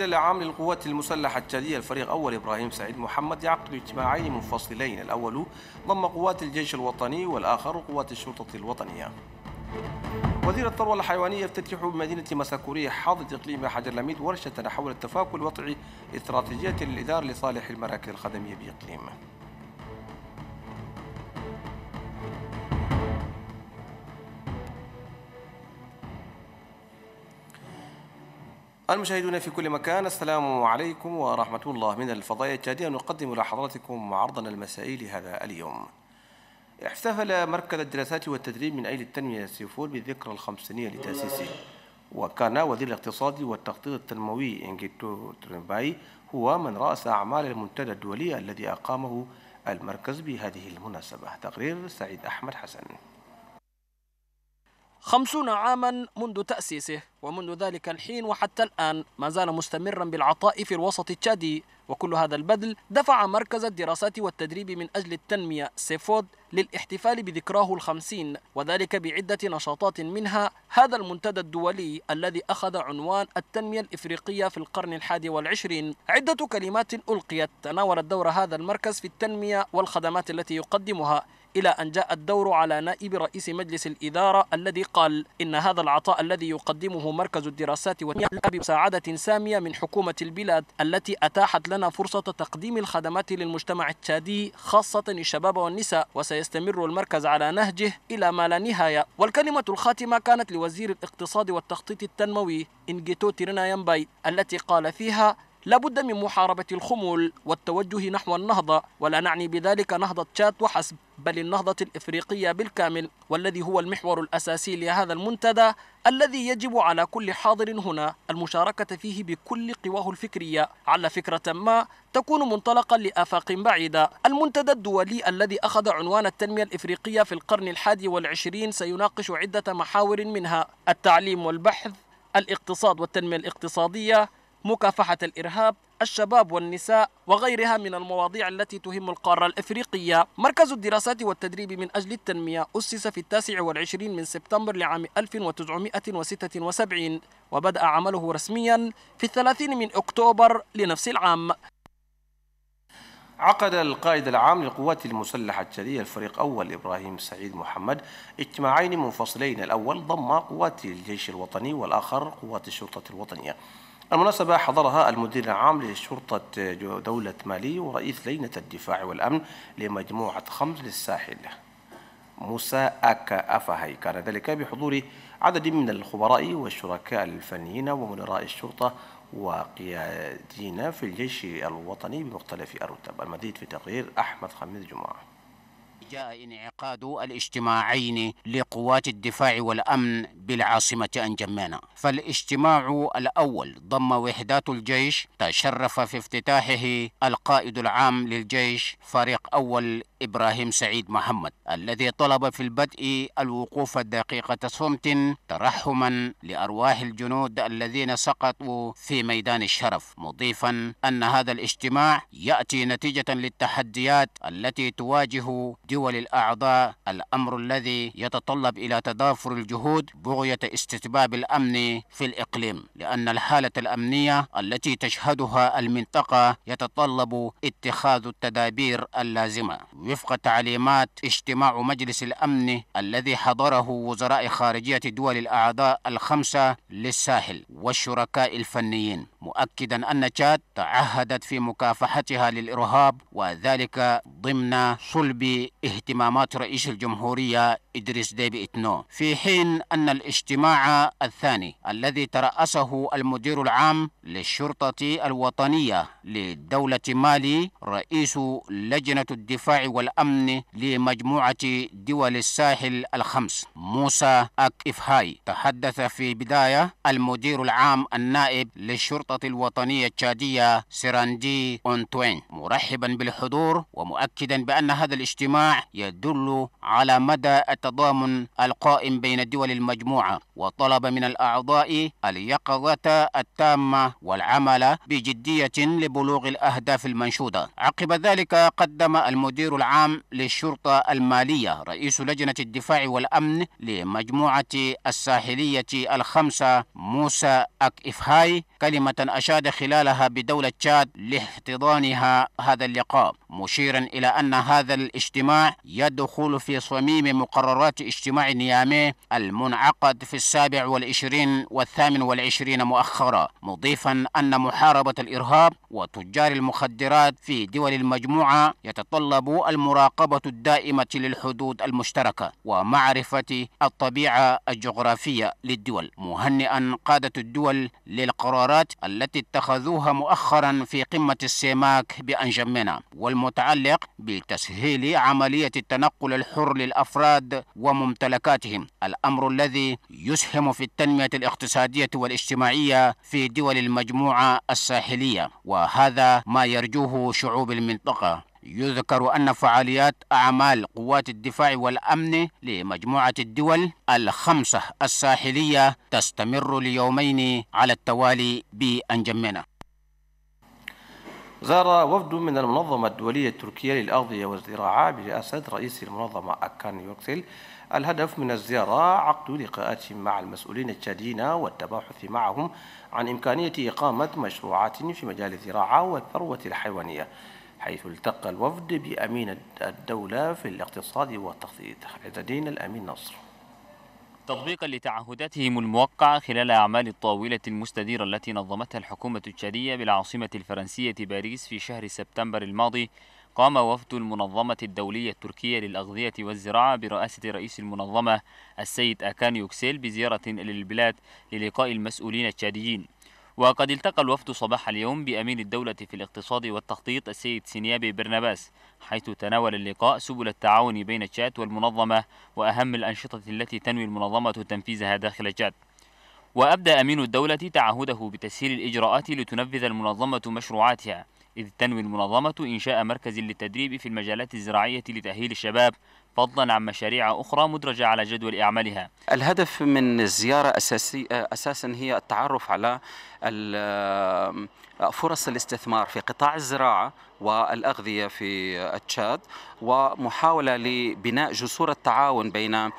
أكد العام للقوات المسلحة التالية الفريق أول إبراهيم سعيد محمد يعقد اجتماعين منفصلين الأول ضم قوات الجيش الوطني والآخر قوات الشرطة الوطنية وزير الثروة الحيوانية يفتتح بمدينة مساكورية حاضر إقليم حجر لميد ورشة حول التفاكل الوضعي استراتيجية للإدارة لصالح المراكز الخدمية بإقليمه المشاهدون في كل مكان السلام عليكم ورحمة الله من الفضاء التالية نقدم لحضراتكم عرضنا المسائي لهذا اليوم احتفل مركز الدراسات والتدريب من أجل التنمية السيفور بذكرى الخمسينية لتأسيسه وكان وزير الاقتصاد والتخطيط التنموي انجيتو ترنباي هو من رأس أعمال المنتدى الدولي الذي أقامه المركز بهذه المناسبة تقرير سعيد أحمد حسن خمسون عاما منذ تأسيسه ومنذ ذلك الحين وحتى الآن ما زال مستمرا بالعطاء في الوسط التشادي وكل هذا البذل دفع مركز الدراسات والتدريب من أجل التنمية سيفود للاحتفال بذكراه الخمسين وذلك بعدة نشاطات منها هذا المنتدى الدولي الذي أخذ عنوان التنمية الإفريقية في القرن الحادي والعشرين عدة كلمات ألقيت تناولت دور هذا المركز في التنمية والخدمات التي يقدمها إلى أن جاء الدور على نائب رئيس مجلس الإدارة الذي قال إن هذا العطاء الذي يقدمه مركز الدراسات والتنمية بمساعدة سامية من حكومة البلاد التي أتاحت لنا فرصة تقديم الخدمات للمجتمع التشادي خاصة الشباب والنساء وسيستمر المركز على نهجه إلى ما لا نهاية والكلمة الخاتمة كانت لوزير الاقتصاد والتخطيط التنموي إنجيتو تيرينا ينبي التي قال فيها لابد من محاربة الخمول والتوجه نحو النهضة ولا نعني بذلك نهضة تشاد وحسب بل النهضة الإفريقية بالكامل والذي هو المحور الأساسي لهذا المنتدى الذي يجب على كل حاضر هنا المشاركة فيه بكل قواه الفكرية على فكرة ما تكون منطلقا لآفاق بعيدة المنتدى الدولي الذي أخذ عنوان التنمية الإفريقية في القرن الحادي والعشرين سيناقش عدة محاور منها التعليم والبحث الاقتصاد والتنمية الاقتصادية مكافحة الإرهاب الشباب والنساء وغيرها من المواضيع التي تهم القارة الإفريقية مركز الدراسات والتدريب من أجل التنمية أسس في التاسع والعشرين من سبتمبر لعام 1976 وبدأ عمله رسميا في الثلاثين من أكتوبر لنفس العام عقد القائد العام للقوات المسلحة الشرية الفريق أول إبراهيم سعيد محمد اجتماعين منفصلين الأول ضم قوات الجيش الوطني والآخر قوات الشرطة الوطنية المناسبة حضرها المدير العام لشرطة دولة مالي ورئيس لجنة الدفاع والأمن لمجموعة خمس للساحل موسى أكا أفهي كان ذلك بحضور عدد من الخبراء والشركاء الفنيين ومدراء الشرطة وقيادين في الجيش الوطني بمختلف الرتب المزيد في تقرير أحمد خميس جمعة جاء انعقاد الاجتماعين لقوات الدفاع والأمن بالعاصمة أنجمانا فالاجتماع الأول ضم وحدات الجيش تشرف في افتتاحه القائد العام للجيش فريق أول إبراهيم سعيد محمد الذي طلب في البدء الوقوف دقيقة صمت ترحما لأرواح الجنود الذين سقطوا في ميدان الشرف مضيفا أن هذا الاجتماع يأتي نتيجة للتحديات التي تواجه دول الأعضاء الأمر الذي يتطلب إلى تضافر الجهود بغية استتباب الأمن في الإقليم لأن الحالة الأمنية التي تشهدها المنطقة يتطلب اتخاذ التدابير اللازمة وفق تعليمات اجتماع مجلس الأمن الذي حضره وزراء خارجية الدول الأعضاء الخمسة للساحل والشركاء الفنيين مؤكدا أن تشاد تعهدت في مكافحتها للإرهاب وذلك ضمن صلب اهتمامات رئيس الجمهورية إدريس ديبي إتنو في حين أن الاجتماع الثاني الذي ترأسه المدير العام للشرطة الوطنية لدولة مالي رئيس لجنة الدفاع والأمن لمجموعة دول الساحل الخمس موسى أك إفهاي تحدث في بداية المدير العام النائب للشرطة الشرطة الوطنية التشادية سيراندي أونتوين مرحبا بالحضور ومؤكدا بأن هذا الاجتماع يدل على مدى التضامن القائم بين دول المجموعة وطلب من الأعضاء اليقظة التامة والعمل بجدية لبلوغ الأهداف المنشودة عقب ذلك قدم المدير العام للشرطة المالية رئيس لجنة الدفاع والأمن لمجموعة الساحلية الخمسة موسى أك إفهاي كلمة أشاد خلالها بدولة تشاد لاحتضانها هذا اللقاء مشيرا إلى أن هذا الاجتماع يدخل في صميم مقررات اجتماع نيامي المنعقد في السابع والعشرين والثامن والعشرين مؤخرا مضيفا أن محاربة الإرهاب وتجار المخدرات في دول المجموعة يتطلب المراقبة الدائمة للحدود المشتركة ومعرفة الطبيعة الجغرافية للدول مهنئا قادة الدول للقرارات التي اتخذوها مؤخرا في قمة السيماك بأنجمنا والم المتعلق بتسهيل عملية التنقل الحر للأفراد وممتلكاتهم الأمر الذي يسهم في التنمية الاقتصادية والاجتماعية في دول المجموعة الساحلية وهذا ما يرجوه شعوب المنطقة يذكر أن فعاليات أعمال قوات الدفاع والأمن لمجموعة الدول الخمسة الساحلية تستمر ليومين على التوالي بأنجمنا زار وفد من المنظمة الدولية التركية للأغذية والزراعة برئاسة رئيس المنظمة أكان يوكسل الهدف من الزيارة عقد لقاءات مع المسؤولين التشاديين والتباحث معهم عن إمكانية إقامة مشروعات في مجال الزراعة والثروة الحيوانية حيث التقى الوفد بأمين الدولة في الاقتصاد والتخطيط عز الدين الأمين نصر تطبيقا لتعهداتهم الموقعة خلال أعمال الطاولة المستديرة التي نظمتها الحكومة التشادية بالعاصمة الفرنسية باريس في شهر سبتمبر الماضي قام وفد المنظمة الدولية التركية للأغذية والزراعة برئاسة رئيس المنظمة السيد أكان يوكسيل بزيارة للبلاد للقاء المسؤولين التشاديين وقد التقى الوفد صباح اليوم بأمين الدولة في الاقتصاد والتخطيط السيد سينيابي برناباس حيث تناول اللقاء سبل التعاون بين تشاد والمنظمة وأهم الأنشطة التي تنوي المنظمة تنفيذها داخل تشاد وأبدى أمين الدولة تعهده بتسهيل الإجراءات لتنفذ المنظمة مشروعاتها إذ تنوي المنظمة إنشاء مركز للتدريب في المجالات الزراعية لتأهيل الشباب فضلا عن مشاريع أخرى مدرجة على جدول أعمالها الهدف من الزيارة أساسي أساسا هي التعرف على فرص الاستثمار في قطاع الزراعة والأغذية في التشاد ومحاولة لبناء جسور التعاون بين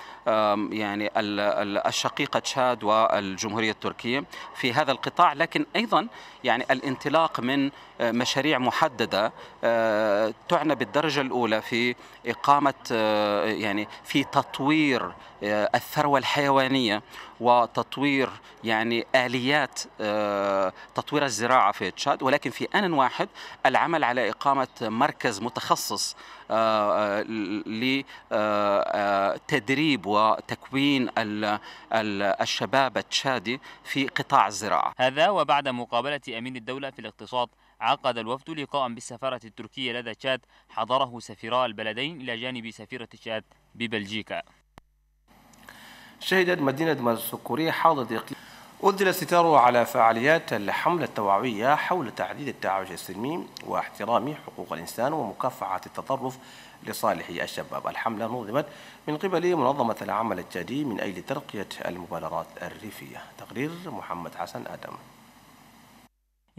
يعني الشقيقة تشاد والجمهورية التركية في هذا القطاع لكن أيضا يعني الانطلاق من آه، مشاريع محددة آه، تعنى بالدرجة الأولى في إقامة آه، يعني في تطوير آه، الثروة الحيوانية وتطوير يعني آليات آه، تطوير الزراعة في تشاد ولكن في آن واحد العمل على إقامة مركز متخصص آه، لتدريب وتكوين الشباب التشادي في قطاع الزراعة هذا وبعد مقابلة أمين الدولة في الاقتصاد عقد الوفد لقاء بالسفارة التركية لدى تشاد حضره سفيرا البلدين إلى جانب سفيرة تشاد ببلجيكا شهدت مدينة مازوكوري حالة إقليم أدل الستار على فعاليات الحملة التوعوية حول تحديد التعايش السلمي واحترام حقوق الإنسان ومكافحة التطرف لصالح الشباب الحملة نظمت من قبل منظمة العمل التالي من أجل ترقية المبادرات الريفية تقرير محمد حسن آدم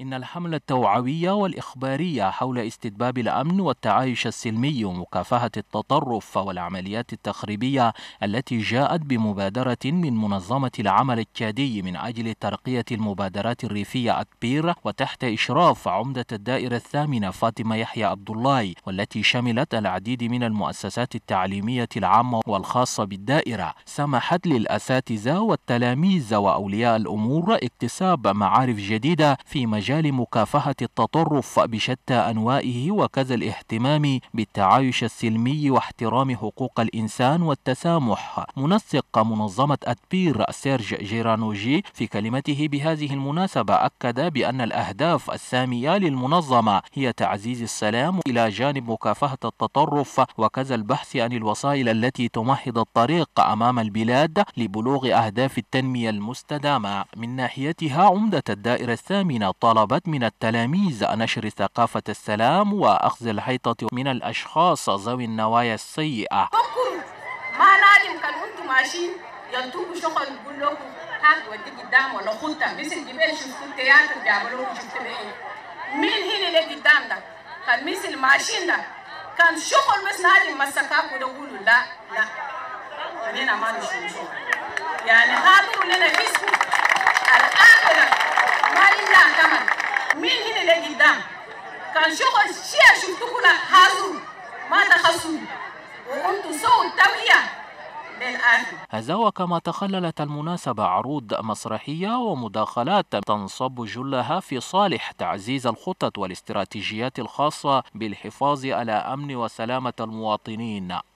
إن الحملة التوعوية والإخبارية حول استتباب الأمن والتعايش السلمي ومكافحة التطرف والعمليات التخريبية التي جاءت بمبادرة من منظمة العمل الكادي من أجل ترقية المبادرات الريفية أكبير وتحت إشراف عمدة الدائرة الثامنة فاطمة يحيى عبد الله والتي شملت العديد من المؤسسات التعليمية العامة والخاصة بالدائرة سمحت للأساتذة والتلاميذ وأولياء الأمور اكتساب معارف جديدة في مجال مجال مكافحة التطرف بشتى أنوائه وكذا الاهتمام بالتعايش السلمي واحترام حقوق الإنسان والتسامح منسق منظمة أتبير سيرج جيرانوجي في كلمته بهذه المناسبة أكد بأن الأهداف السامية للمنظمة هي تعزيز السلام إلى جانب مكافحة التطرف وكذا البحث عن الوسائل التي تمهد الطريق أمام البلاد لبلوغ أهداف التنمية المستدامة من ناحيتها عمدة الدائرة الثامنة طلبت من التلاميذ نشر ثقافة السلام وأخذ الحيطة من الأشخاص ذوي النوايا السيئة ما لازم كان شغل يقول لكم قدام ولا خلطة شفتوا التياتر شفتوا ايه مين اللي قدام كان مثل كان شغل لا لا ما نشوف يعني لنا اسمه الآخرة هذا وكما تخللت المناسبة عروض مسرحية ومداخلات تنصب جلها في صالح تعزيز الخطط والاستراتيجيات الخاصة بالحفاظ على أمن وسلامة المواطنين